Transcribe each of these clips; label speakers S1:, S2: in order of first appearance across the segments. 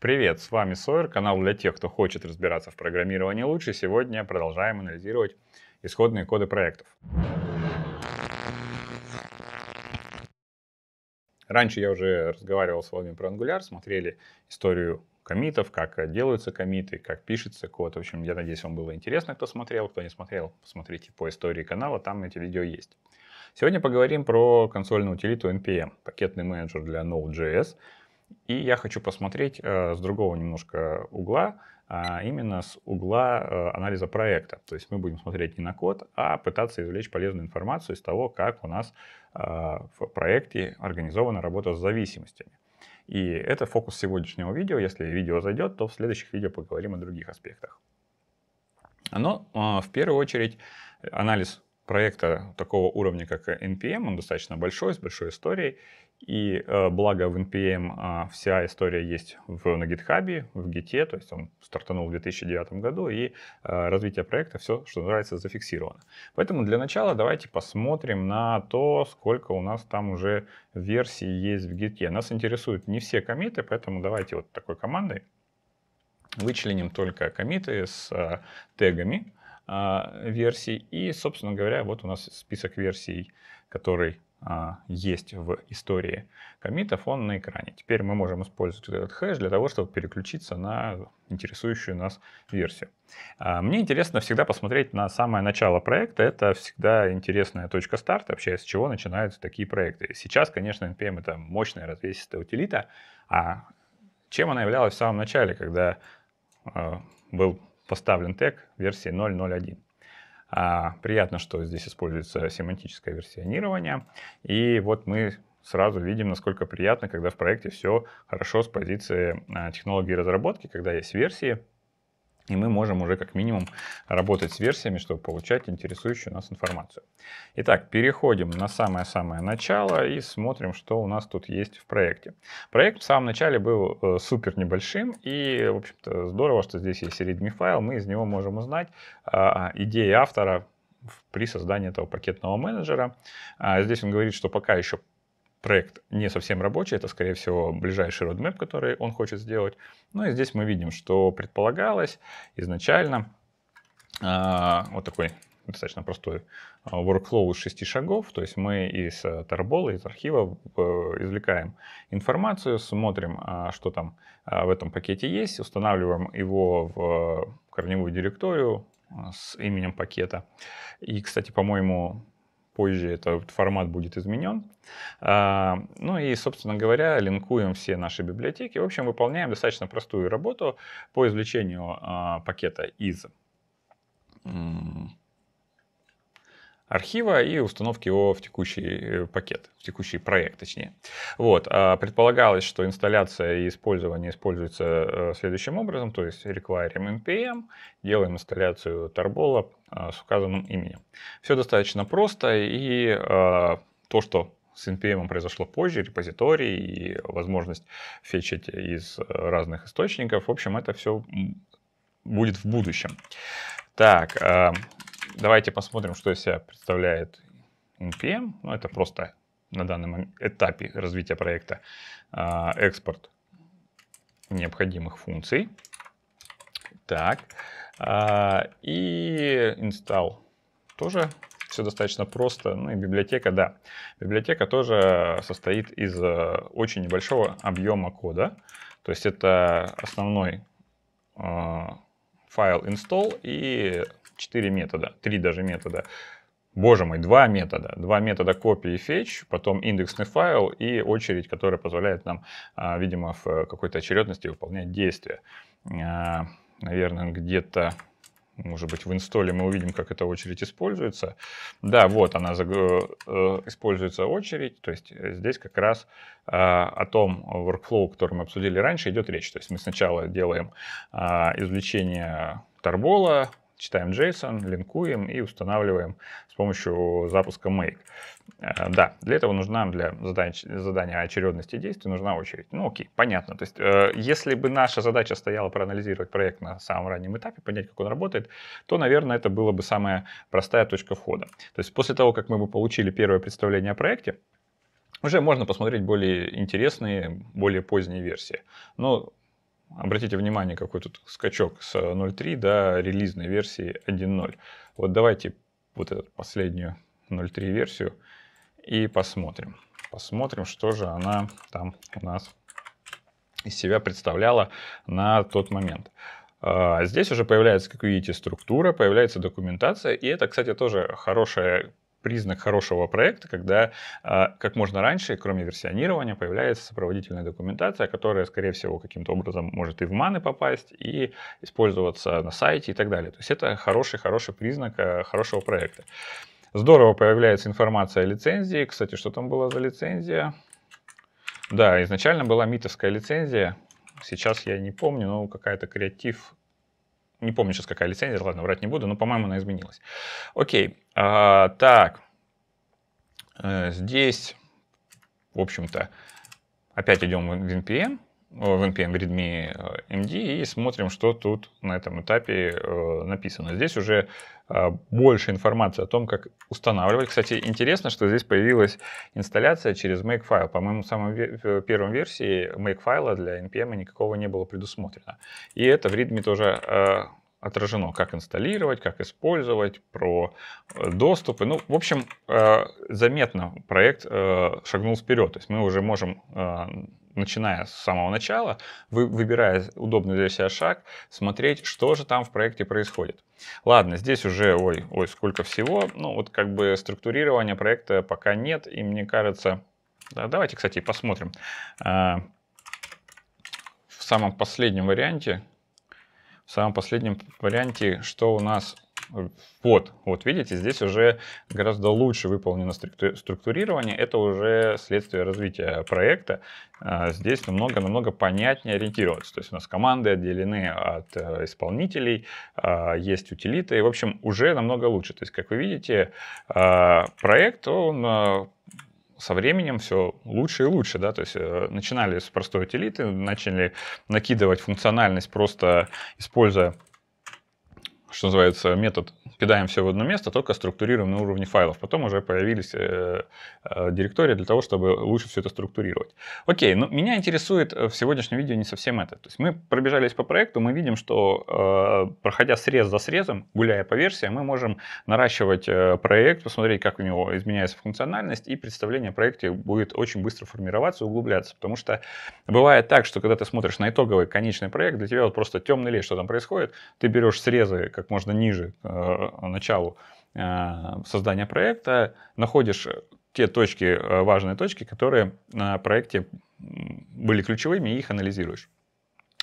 S1: Привет, с вами Сойер, канал для тех, кто хочет разбираться в программировании лучше. Сегодня продолжаем анализировать исходные коды проектов. Раньше я уже разговаривал с вами про Angular, смотрели историю комитов, как делаются комиты, как пишется код. В общем, я надеюсь, вам было интересно, кто смотрел. Кто не смотрел, посмотрите по истории канала, там эти видео есть. Сегодня поговорим про консольную утилиту NPM, пакетный менеджер для Node.js, и я хочу посмотреть э, с другого немножко угла, а именно с угла э, анализа проекта. То есть мы будем смотреть не на код, а пытаться извлечь полезную информацию из того, как у нас э, в проекте организована работа с зависимостями. И это фокус сегодняшнего видео. Если видео зайдет, то в следующих видео поговорим о других аспектах. Но э, в первую очередь анализ проекта такого уровня, как NPM, он достаточно большой, с большой историей, и э, благо в NPM эм, а, вся история есть на GitHub, в Git, то есть он стартанул в 2009 году, и э, развитие проекта, все, что нравится, зафиксировано. Поэтому для начала давайте посмотрим на то, сколько у нас там уже версий есть в Git. Нас интересуют не все комиты, поэтому давайте вот такой командой вычленим только комиты с э, тегами версий. И, собственно говоря, вот у нас список версий, который а, есть в истории комитов, он на экране. Теперь мы можем использовать этот хэш для того, чтобы переключиться на интересующую нас версию. А, мне интересно всегда посмотреть на самое начало проекта. Это всегда интересная точка старта, вообще с чего начинаются такие проекты. Сейчас, конечно, NPM — это мощная развесистая утилита, а чем она являлась в самом начале, когда а, был поставлен тег версии 0.0.1? А, приятно, что здесь используется семантическое версионирование. И вот мы сразу видим, насколько приятно, когда в проекте все хорошо с позиции а, технологии разработки, когда есть версии, и мы можем уже как минимум работать с версиями, чтобы получать интересующую нас информацию. Итак, переходим на самое-самое начало и смотрим, что у нас тут есть в проекте. Проект в самом начале был э, супер небольшим, и, в общем-то, здорово, что здесь есть readme файл, мы из него можем узнать э, идеи автора при создании этого пакетного менеджера. А, здесь он говорит, что пока еще проект не совсем рабочий, это, скорее всего, ближайший roadmap, который он хочет сделать. Ну и здесь мы видим, что предполагалось изначально э, вот такой достаточно простой а, workflow из шести шагов. То есть мы из э, Тарбола, из архива э, извлекаем информацию, смотрим, а, что там в этом пакете есть, устанавливаем его в э, корневую директорию с именем пакета. И, кстати, по-моему, позже этот формат будет изменен. А, ну и, собственно говоря, линкуем все наши библиотеки. В общем, выполняем достаточно простую работу по извлечению а, пакета из архива и установки его в текущий э, пакет, в текущий проект, точнее. Вот. А предполагалось, что инсталляция и использование используется э, следующим образом, то есть requiring npm, делаем инсталляцию Tarbola а, с указанным именем. Все достаточно просто, и а, то, что с NPM произошло позже, репозиторий и возможность фетчить из разных источников. В общем, это все будет в будущем. Так, Давайте посмотрим, что из себя представляет NPM. Эм. Ну, это просто на данном этапе развития проекта а, экспорт необходимых функций. Так. А, и install тоже все достаточно просто. Ну и библиотека, да. Библиотека тоже состоит из э, очень небольшого объема кода. То есть это основной а, файл install и 4 метода, 3 даже метода. Боже мой, два метода. Два метода copy и fetch, потом индексный файл и очередь, которая позволяет нам, а, видимо, в какой-то очередности выполнять действия. А, наверное, где-то может быть, в инсталле мы увидим, как эта очередь используется. Да, вот она э, используется очередь, то есть э, здесь как раз э, о том workflow, который мы обсудили раньше, идет речь. То есть мы сначала делаем а, извлечение тарбола читаем JSON, линкуем и устанавливаем с помощью запуска make. Э, да, для этого нужна для задач, задания очередности действий нужна очередь. Ну окей, понятно. То есть э, если бы наша задача стояла проанализировать проект на самом раннем этапе, понять, как он работает, то, наверное, это была бы самая простая точка входа. То есть после того, как мы бы получили первое представление о проекте, уже можно посмотреть более интересные, более поздние версии. Но обратите внимание, какой тут скачок с 0.3 до релизной версии 1.0. Вот давайте вот эту последнюю 0.3 версию и посмотрим. Посмотрим, что же она там у нас из себя представляла на тот момент. А, здесь уже появляется, как видите, структура, появляется документация, и это, кстати, тоже хорошая признак хорошего проекта, когда а, как можно раньше, кроме версионирования, появляется сопроводительная документация, которая, скорее всего, каким-то образом может и в маны попасть, и использоваться на сайте и так далее. То есть это хороший-хороший признак а, хорошего проекта. Здорово появляется информация о лицензии. Кстати, что там была за лицензия? Да, изначально была митовская лицензия. Сейчас я не помню, но какая-то креатив не помню сейчас, какая лицензия, ладно, врать не буду, но, по-моему, она изменилась. Окей, а, так, э, здесь, в общем-то, опять идем в NPM в npm readme э, md и смотрим, что тут на этом этапе э, написано. Здесь уже э, больше информации о том, как устанавливать. Кстати, интересно, что здесь появилась инсталляция через Makefile. По-моему, в самой ве первой версии Makefile для npm никакого не было предусмотрено. И это в readme тоже отражено, как инсталлировать, как использовать, про э, доступы. Ну, в общем, э, заметно проект э, шагнул вперед. То есть мы уже можем, начиная с самого начала, выбирая удобный для себя шаг, смотреть, что же там в проекте происходит. Ладно, здесь уже, ой, ой, сколько всего. Ну, вот как бы структурирования проекта пока нет, и мне кажется... Да, давайте, кстати, посмотрим. В самом последнем варианте в самом последнем варианте, что у нас э, вот, вот видите, здесь уже гораздо лучше выполнено структурирование, это уже следствие развития проекта. А, здесь намного-намного понятнее ориентироваться. То есть у нас команды отделены от э, исполнителей, а, есть утилиты, и, в общем, уже намного лучше. То есть, как вы видите, а, проект, он э, со временем все лучше и лучше, да, то есть э, начинали с простой утилиты, начали накидывать функциональность просто используя что называется, метод «кидаем все в одно место», только структурируем на уровне файлов. Потом уже появились э, э, директории для того, чтобы лучше все это структурировать. Окей, но ну, меня интересует э, в сегодняшнем видео не совсем это. То есть мы пробежались по проекту, мы видим, что э, проходя срез за срезом, гуляя по версиям, мы можем наращивать э, проект, посмотреть, как у него изменяется функциональность, и представление о проекте будет очень быстро формироваться, и углубляться. Потому что бывает так, что когда ты смотришь на итоговый конечный проект, для тебя вот просто темный лес, что там происходит, ты берешь срезы как можно ниже э, началу э, создания проекта, находишь те точки, э, важные точки, которые на проекте были ключевыми, и их анализируешь.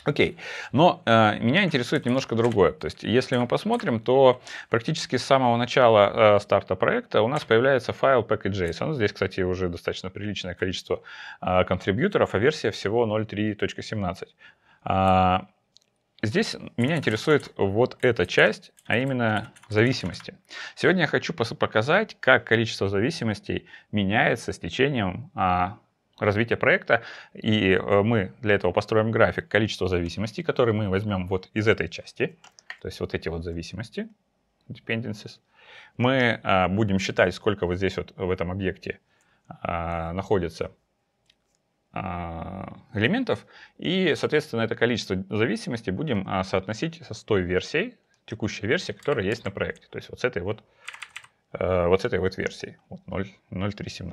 S1: Окей, но э, меня интересует немножко другое. То есть, если мы посмотрим, то практически с самого начала э, старта проекта у нас появляется файл package.json. Здесь, кстати, уже достаточно приличное количество э, контрибьюторов, а версия всего 0.3.17. Здесь меня интересует вот эта часть, а именно зависимости. Сегодня я хочу показать, как количество зависимостей меняется с течением а, развития проекта. И э, мы для этого построим график количества зависимостей, которые мы возьмем вот из этой части. То есть вот эти вот зависимости, dependencies. Мы а, будем считать, сколько вот здесь вот в этом объекте а, находится а, элементов, и, соответственно, это количество зависимости будем а, соотносить с той версией, текущей версии, которая есть на проекте, то есть вот с этой вот, э, вот, с этой вот версией, вот 0.317.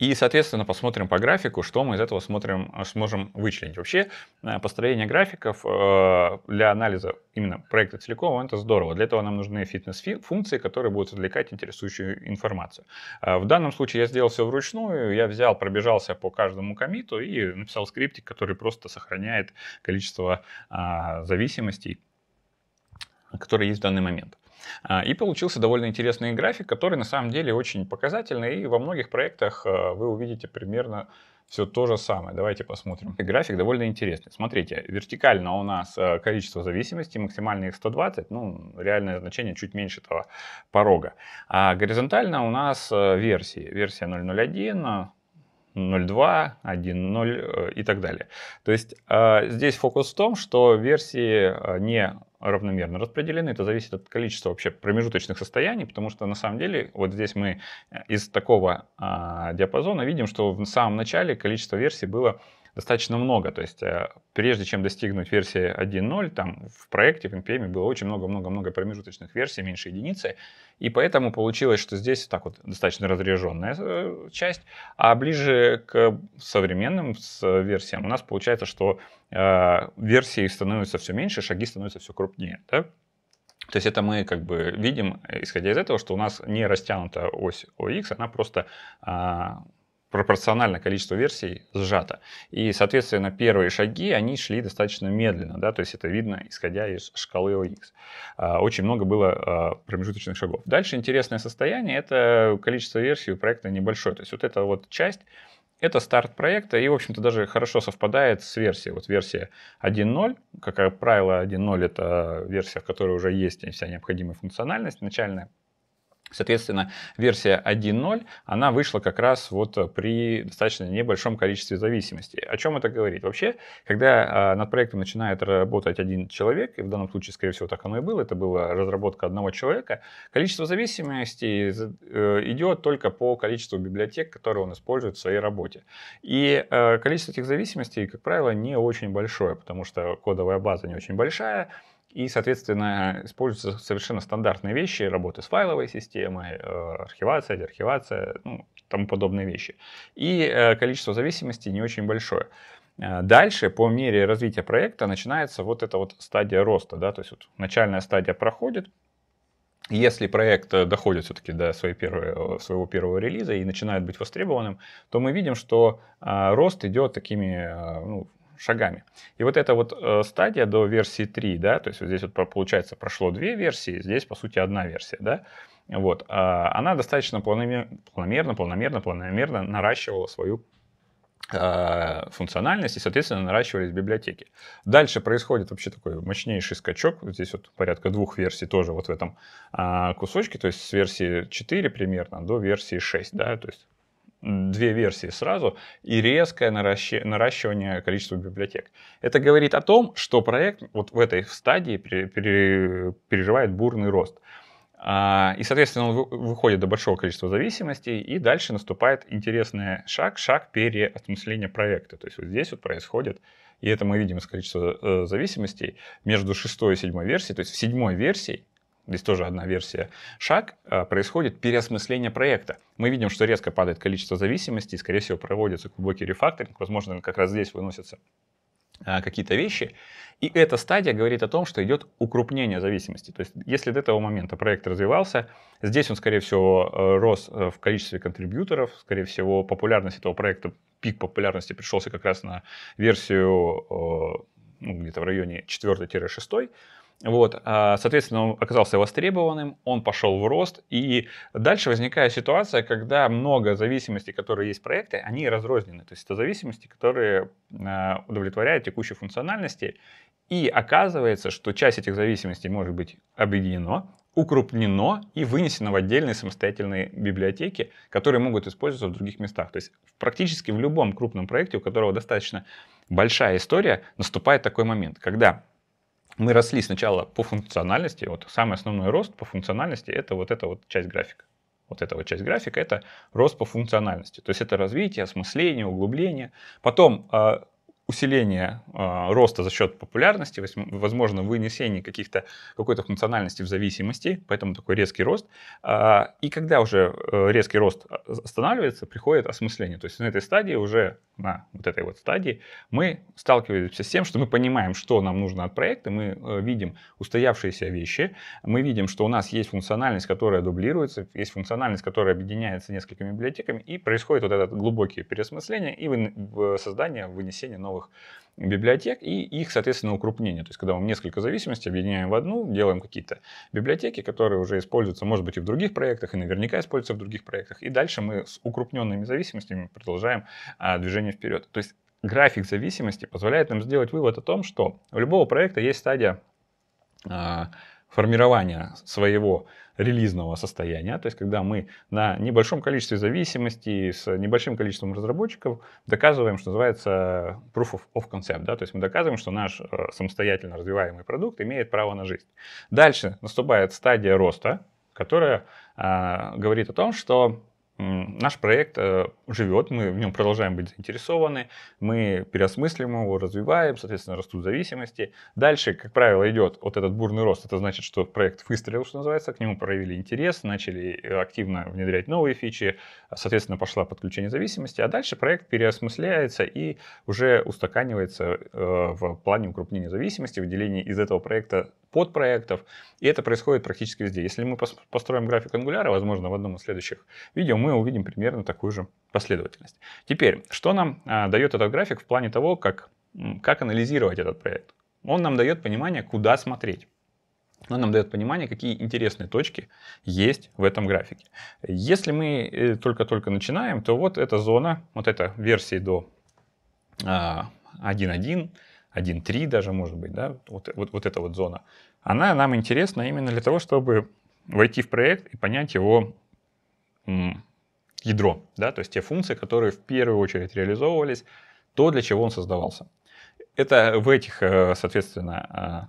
S1: И, соответственно, посмотрим по графику, что мы из этого смотрим, э, сможем вычленить. Вообще, э, построение графиков э, для анализа именно проекта целиком, это здорово. Для этого нам нужны фитнес-функции, которые будут отвлекать интересующую информацию. В данном случае я сделал все вручную, я взял, пробежался по каждому комиту и написал скриптик, который просто сохраняет количество а, зависимостей которые есть в данный момент. А, и получился довольно интересный график, который на самом деле очень показательный, и во многих проектах а, вы увидите примерно все то же самое. Давайте посмотрим. График довольно интересный. Смотрите, вертикально у нас а, количество зависимостей, максимально их 120, ну, реальное значение чуть меньше этого порога. А горизонтально у нас версии. Версия 001, 0.2, 1.0 и так далее. То есть э, здесь фокус в том, что версии не равномерно распределены. Это зависит от количества вообще промежуточных состояний, потому что на самом деле вот здесь мы э, из такого а, диапазона видим, что в самом начале количество версий было достаточно много. То есть э, прежде чем достигнуть версии 1.0, там в проекте, в NPM было очень много-много-много промежуточных версий, меньше единицы. И поэтому получилось, что здесь так вот достаточно разряженная э, часть. А ближе к современным э, версиям у нас получается, что версии становятся все меньше, шаги становятся все крупнее. Да? То есть это мы как бы видим, исходя из этого, что у нас не растянута ось OX, она просто а, пропорционально количество версий сжато. И, соответственно, первые шаги, они шли достаточно медленно, да, то есть это видно, исходя из шкалы OX. А, очень много было а, промежуточных шагов. Дальше интересное состояние — это количество версий у проекта небольшое. То есть вот эта вот часть это старт проекта и, в общем-то, даже хорошо совпадает с версией. Вот версия 1.0, как правило, 1.0 — это версия, в которой уже есть вся необходимая функциональность начальная, Соответственно, версия 1.0, она вышла как раз вот э, при достаточно небольшом количестве зависимостей. О чем это говорит? Вообще, когда а, над проектом начинает работать один человек, и в данном случае, скорее всего, так оно и было, это была разработка одного человека, количество зависимостей э, идет только по количеству библиотек, которые он использует в своей работе. И э, количество этих зависимостей, как правило, не очень большое, потому что кодовая база не очень большая, и, соответственно, используются совершенно стандартные вещи, работы с файловой системой, э, архивация, деархивация, ну, тому подобные вещи. И э, количество зависимостей не очень большое. Э, дальше, по мере развития проекта, начинается вот эта вот стадия роста. Да? То есть вот начальная стадия проходит, если проект доходит все-таки до своей первой, своего первого релиза и начинает быть востребованным, то мы видим, что рост идет такими ну, шагами. И вот эта вот э, стадия до версии 3, да, то есть вот здесь вот получается прошло две версии, здесь по сути одна версия, да, вот, э, она достаточно планомер, планомерно, планомерно, планомерно наращивала свою э, функциональность и, соответственно, наращивались библиотеки. Дальше происходит вообще такой мощнейший скачок. Здесь вот порядка двух версий тоже вот в этом а, кусочке, то есть с версии 4 примерно до версии 6, да, то есть две версии сразу и резкое наращи... наращивание количества библиотек. Это говорит о том, что проект вот в этой стадии пере... Пере... переживает бурный рост. А, и, соответственно, он выходит до большого количества зависимостей, и дальше наступает интересный шаг, шаг переосмысления проекта. То есть вот здесь вот происходит, и это мы видим из количества э, зависимостей, между шестой и седьмой версией. То есть в седьмой версии здесь тоже одна версия, шаг, э, происходит переосмысление проекта. Мы видим, что резко падает количество зависимостей, скорее всего, проводится глубокий рефакторинг, возможно, как раз здесь выносятся э, какие-то вещи. И эта стадия говорит о том, что идет укрупнение зависимости. То есть если до этого момента проект развивался, здесь он, скорее всего, э, рос в количестве контрибьюторов, скорее всего, популярность этого проекта, пик популярности пришелся как раз на версию ну, где-то в районе 4-6, вот, а, соответственно, он оказался востребованным, он пошел в рост, и дальше возникает ситуация, когда много зависимостей, которые есть в проекте, они разрознены. То есть это зависимости, которые а, удовлетворяют текущей функциональности, и оказывается, что часть этих зависимостей может быть объединено, укрупнено и вынесено в отдельные самостоятельные библиотеки, которые могут использоваться в других местах. То есть практически в любом крупном проекте, у которого достаточно большая история, наступает такой момент, когда мы росли сначала по функциональности. Вот самый основной рост по функциональности это вот эта вот часть графика. Вот эта вот часть графика это рост по функциональности. То есть это развитие, осмысление, углубление. Потом а, усиление э, роста за счет популярности, возможно, вынесение каких-то, какой-то функциональности в зависимости, поэтому такой резкий рост. Э, и когда уже э, резкий рост а, останавливается, приходит осмысление. То есть на этой стадии уже, на вот этой вот стадии, мы сталкиваемся с тем, что мы понимаем, что нам нужно от проекта, мы э, видим устоявшиеся вещи, мы видим, что у нас есть функциональность, которая дублируется, есть функциональность, которая объединяется несколькими библиотеками, и происходит вот это глубокое переосмысление и вы, создание, вынесение новых новых библиотек и их, соответственно, укрупнение. То есть, когда мы несколько зависимостей объединяем в одну, делаем какие-то библиотеки, которые уже используются, может быть, и в других проектах, и наверняка используются в других проектах. И дальше мы с укрупненными зависимостями продолжаем а, движение вперед. То есть, график зависимости позволяет нам сделать вывод о том, что у любого проекта есть стадия а, формирования своего релизного состояния, то есть когда мы на небольшом количестве зависимостей с небольшим количеством разработчиков доказываем, что называется proof of, of concept, да, то есть мы доказываем, что наш э, самостоятельно развиваемый продукт имеет право на жизнь. Дальше наступает стадия роста, которая э, говорит о том, что Наш проект э, живет, мы в нем продолжаем быть заинтересованы, мы переосмыслим его, развиваем, соответственно, растут зависимости. Дальше, как правило, идет вот этот бурный рост, это значит, что проект выстрелил, что называется, к нему проявили интерес, начали э, активно внедрять новые фичи, а, соответственно, пошла подключение зависимости, а дальше проект переосмысляется и уже устаканивается э, в плане укрупнения зависимости, выделения из этого проекта подпроектов, и это происходит практически везде. Если мы построим график ангуляра, возможно, в одном из следующих видео мы мы увидим примерно такую же последовательность. Теперь, что нам а, дает этот график в плане того, как, как анализировать этот проект? Он нам дает понимание, куда смотреть. Он нам дает понимание, какие интересные точки есть в этом графике. Если мы э, только-только начинаем, то вот эта зона, вот эта версии до 1.1, а, 1.3 даже, может быть, да, вот, вот, вот эта вот зона, она нам интересна именно для того, чтобы войти в проект и понять его ядро, да, то есть те функции, которые в первую очередь реализовывались, то, для чего он создавался. Это в этих, э, соответственно,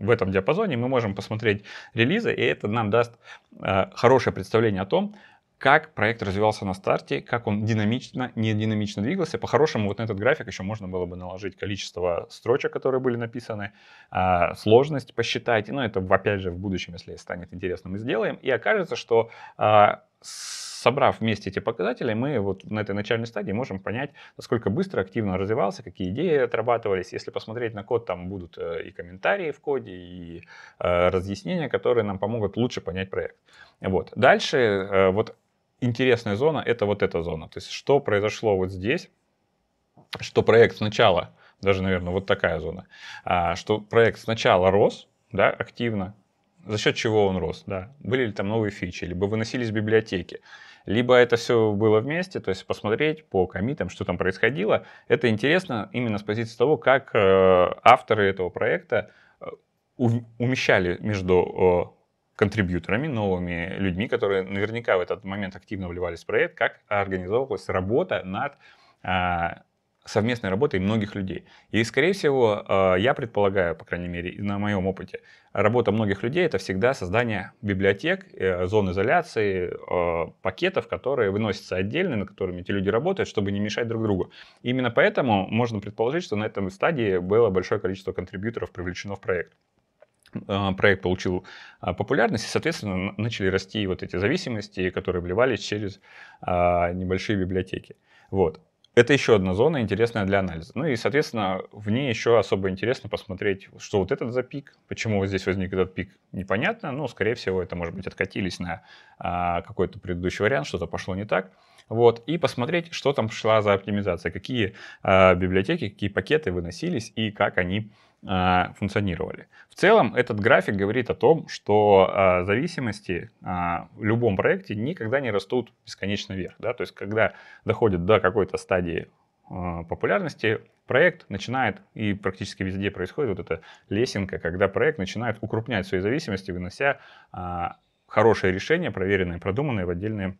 S1: э, в этом диапазоне мы можем посмотреть релизы, и это нам даст э, хорошее представление о том, как проект развивался на старте, как он динамично, не динамично двигался. По-хорошему, вот на этот график еще можно было бы наложить количество строчек, которые были написаны, сложность посчитать. Но ну, это, опять же, в будущем, если станет интересным, мы сделаем. И окажется, что собрав вместе эти показатели, мы вот на этой начальной стадии можем понять, насколько быстро, активно развивался, какие идеи отрабатывались. Если посмотреть на код, там будут э, и комментарии в коде, и э, разъяснения, которые нам помогут лучше понять проект. Вот. Дальше э, вот интересная зона — это вот эта зона. То есть что произошло вот здесь, что проект сначала, даже, наверное, вот такая зона, а, что проект сначала рос, да, активно, за счет чего он рос, да, были ли там новые фичи, либо выносились библиотеки, либо это все было вместе, то есть посмотреть по комитам, что там происходило. Это интересно именно с позиции того, как э, авторы этого проекта э, умещали между э, контрибьюторами, новыми людьми, которые наверняка в этот момент активно вливались в проект, как организовывалась работа над а, совместной работой многих людей. И, скорее всего, э, я предполагаю, по крайней мере, на моем опыте, работа многих людей — это всегда создание библиотек, э, зон изоляции, э, пакетов, которые выносятся отдельно, над которыми эти люди работают, чтобы не мешать друг другу. именно поэтому можно предположить, что на этом стадии было большое количество контрибьюторов привлечено в проект проект получил популярность, и, соответственно, начали расти вот эти зависимости, которые вливались через небольшие библиотеки. Вот. Это еще одна зона, интересная для анализа. Ну и, соответственно, в ней еще особо интересно посмотреть, что вот этот за пик, почему вот здесь возник этот пик, непонятно. Ну, скорее всего, это, может быть, откатились на а, какой-то предыдущий вариант, что-то пошло не так. Вот, и посмотреть, что там шла за оптимизация, какие а, библиотеки, какие пакеты выносились и как они а, функционировали. В целом этот график говорит о том, что а, зависимости а, в любом проекте никогда не растут бесконечно вверх. Да? То есть когда доходит до какой-то стадии популярности, проект начинает, и практически везде происходит вот эта лесенка, когда проект начинает укрупнять свои зависимости, вынося хорошие решения, проверенные, продуманные в отдельные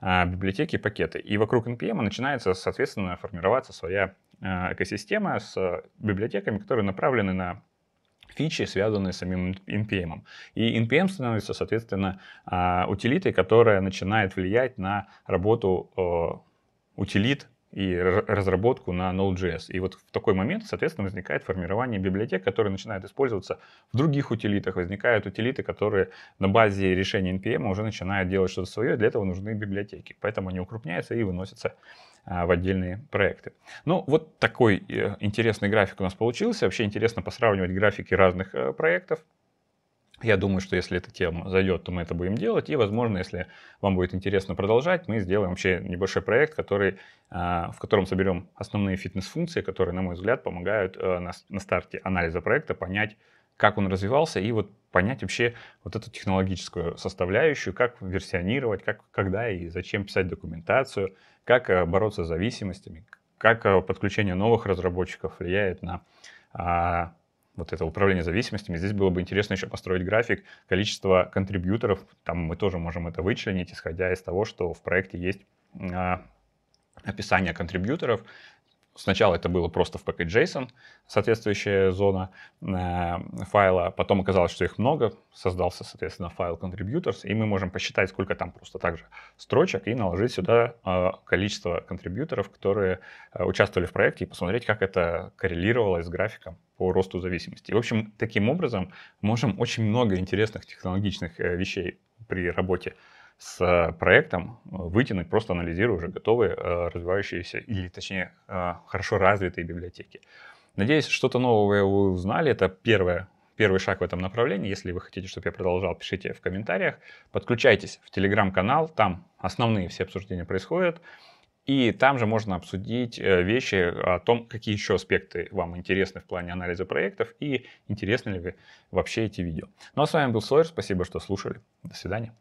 S1: а, библиотеки и пакеты. И вокруг NPM начинается, соответственно, формироваться своя а, экосистема с библиотеками, которые направлены на фичи, связанные с самим NPM. И NPM становится, соответственно, а, утилитой, которая начинает влиять на работу э, утилит и разработку на Node.js. И вот в такой момент, соответственно, возникает формирование библиотек, которые начинают использоваться в других утилитах. Возникают утилиты, которые на базе решения NPM уже начинают делать что-то свое, и для этого нужны библиотеки. Поэтому они укрупняются и выносятся а, в отдельные проекты. Ну, вот такой э, интересный график у нас получился. Вообще интересно посравнивать графики разных э, проектов. Я думаю, что если эта тема зайдет, то мы это будем делать. И, возможно, если вам будет интересно продолжать, мы сделаем вообще небольшой проект, который, а, в котором соберем основные фитнес-функции, которые, на мой взгляд, помогают э, на, на старте анализа проекта понять, как он развивался, и вот понять вообще вот эту технологическую составляющую, как версионировать, как, когда и зачем писать документацию, как э, бороться с зависимостями, как э, подключение новых разработчиков влияет на а, вот это управление зависимостями. Здесь было бы интересно еще построить график количества контрибьюторов. Там мы тоже можем это вычленить, исходя из того, что в проекте есть а, описание контрибьюторов. Сначала это было просто в package.json, соответствующая зона э, файла. Потом оказалось, что их много. Создался, соответственно, файл contributors. И мы можем посчитать, сколько там просто также строчек и наложить сюда э, количество контрибьюторов, которые э, участвовали в проекте, и посмотреть, как это коррелировалось с графиком по росту зависимости. В общем, таким образом можем очень много интересных технологичных э, вещей при работе с э, проектом э, вытянуть, просто анализируя уже готовые развивающиеся, или точнее, хорошо развитые библиотеки. Надеюсь, что-то новое вы узнали. Это первое первый шаг в этом направлении. Если вы хотите, чтобы я продолжал, пишите в комментариях. Подключайтесь в телеграм-канал, там основные все обсуждения происходят. И там же можно обсудить э, вещи о том, какие еще аспекты вам интересны в плане анализа проектов и интересны ли вы вообще эти видео. Ну а с вами был Сойер, спасибо, что слушали. До свидания.